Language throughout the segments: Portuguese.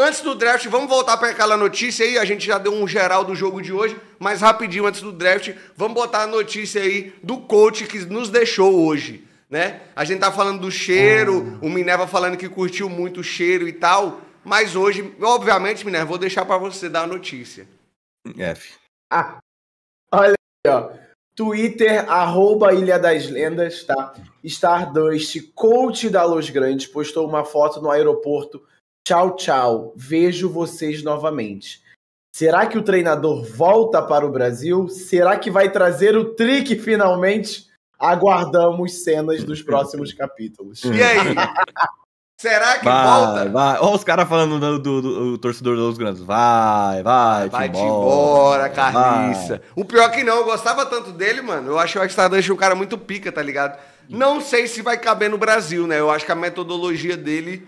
Antes do draft, vamos voltar para aquela notícia aí. A gente já deu um geral do jogo de hoje, mas rapidinho antes do draft, vamos botar a notícia aí do coach que nos deixou hoje, né? A gente tá falando do cheiro, hum. o Minerva falando que curtiu muito o cheiro e tal, mas hoje, obviamente, Minerva, vou deixar para você dar a notícia. F. Ah, olha aí, ó. Twitter, arroba Ilha das Lendas, tá? Stardust, coach da Luz Grande postou uma foto no aeroporto Tchau, tchau. Vejo vocês novamente. Será que o treinador volta para o Brasil? Será que vai trazer o trick finalmente? Aguardamos cenas dos próximos capítulos. E aí? Será que vai, volta? Vai. Olha os caras falando do, do, do, do, torcedor dos grandes. Vai, vai, vai. Te embora, embora Carliça. O pior que não, eu gostava tanto dele, mano. Eu acho que o é um cara muito pica, tá ligado? Não sei se vai caber no Brasil, né? Eu acho que a metodologia dele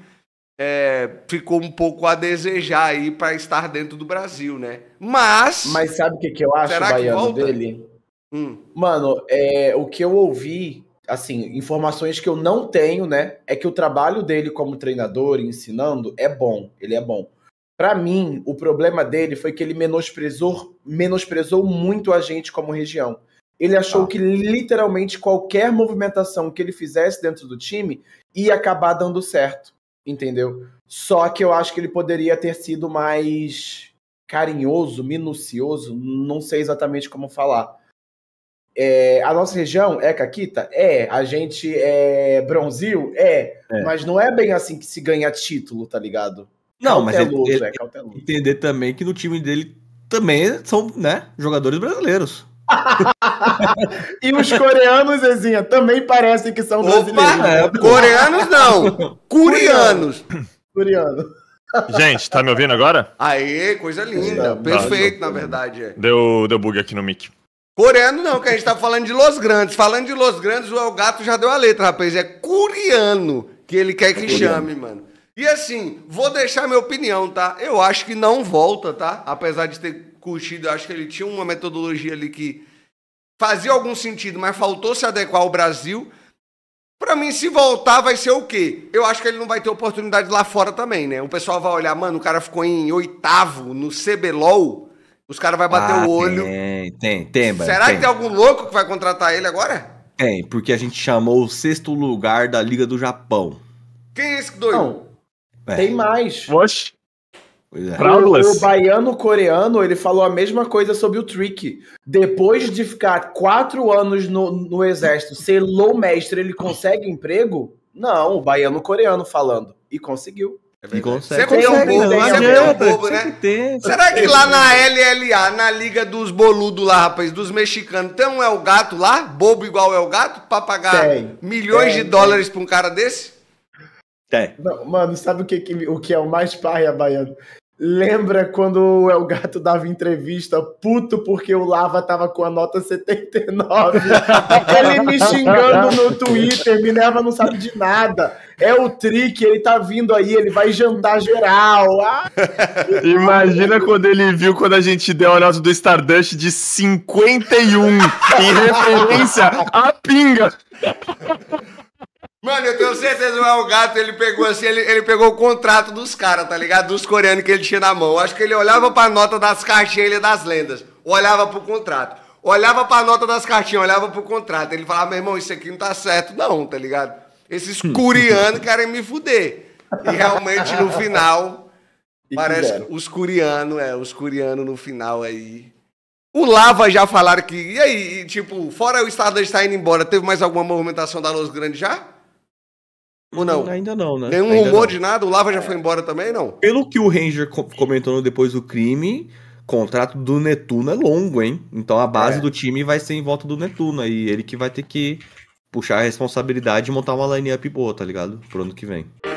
é, ficou um pouco a desejar aí para estar dentro do Brasil, né? Mas. Mas sabe o que, que eu acho, será baiano, dele? Hum. Mano, é, o que eu ouvi, assim, informações que eu não tenho, né? É que o trabalho dele como treinador, ensinando, é bom. Ele é bom. Para mim, o problema dele foi que ele menosprezou, menosprezou muito a gente como região. Ele achou ah. que literalmente qualquer movimentação que ele fizesse dentro do time ia acabar dando certo entendeu? Só que eu acho que ele poderia ter sido mais carinhoso, minucioso, não sei exatamente como falar. É, a nossa região é caquita? É. A gente é bronzil? É. é. Mas não é bem assim que se ganha título, tá ligado? Não, cauteloso, mas ele, ele, é cauteloso. entender também que no time dele também são né, jogadores brasileiros. e os coreanos, Zezinha, também parecem que são Opa, brasileiros. É, coreanos não, curianos. Curiano. Gente, tá me ouvindo agora? Aê, coisa linda. Tá, tá. Perfeito, na verdade. É. Deu, deu bug aqui no mic. Coreano não, que a gente tá falando de Los Grandes. Falando de Los Grandes, o El Gato já deu a letra, rapaz. É coreano que ele quer que chame, mano. E assim, vou deixar minha opinião, tá? Eu acho que não volta, tá? Apesar de ter curtido, acho que ele tinha uma metodologia ali que fazia algum sentido, mas faltou se adequar ao Brasil. Para mim, se voltar, vai ser o quê? Eu acho que ele não vai ter oportunidade lá fora também, né? O pessoal vai olhar, mano, o cara ficou em oitavo no CBLOL. Os caras vão bater ah, o olho. Tem, tem, tem. Será tem. que tem algum louco que vai contratar ele agora? Tem, porque a gente chamou o sexto lugar da Liga do Japão. Quem é esse doido? Não. É. Tem mais. Oxe. É. O, o, baiano coreano ele falou a mesma coisa sobre o Trick. Depois de ficar quatro anos no, no exército, ser low mestre, ele consegue emprego? Não, o baiano coreano falando. E conseguiu. É e consegue. consegue, né? é um bobo, não, não, é bobo, né? Tem. Será que lá na LLA, na Liga dos Boludos lá, rapaz, dos mexicanos, tem um El Gato lá? Bobo igual El Gato? Pra pagar tem, milhões tem, de dólares pra um cara desse? Tem. Não, mano, sabe o que, que, o que é o mais parra baiano? Lembra quando o El Gato dava entrevista puto porque o Lava tava com a nota 79? ele me xingando no Twitter, Minerva não sabe de nada. É o Trick, ele tá vindo aí, ele vai jantar geral. Ah, Imagina quando ele viu quando a gente deu a nota do Stardust de 51 em referência à pinga. Mano, eu tenho certeza que o gato, ele pegou assim, ele, ele pegou o contrato dos caras, tá ligado? Dos coreanos que ele tinha na mão. Eu acho que ele olhava pra nota das cartinhas e das lendas. Olhava pro contrato. Olhava pra nota das cartinhas, olhava pro contrato. Ele falava, ah, meu irmão, isso aqui não tá certo, não, tá ligado? Esses hum. coreanos querem me fuder. E realmente, no final, e parece que, os coreanos, é, os coreanos no final aí. O Lava já falaram que. E aí, tipo, fora o Estado de estar tá indo embora, teve mais alguma movimentação da Los Grande já? Ou não? Ainda não, né? nenhum ainda rumor não. de nada? O Lava já é. foi embora também, não? Pelo que o Ranger comentou depois do crime, contrato do Netuno é longo, hein? Então a base é. do time vai ser em volta do Netuno. E ele que vai ter que puxar a responsabilidade e montar uma line-up boa, tá ligado? Pro ano que vem.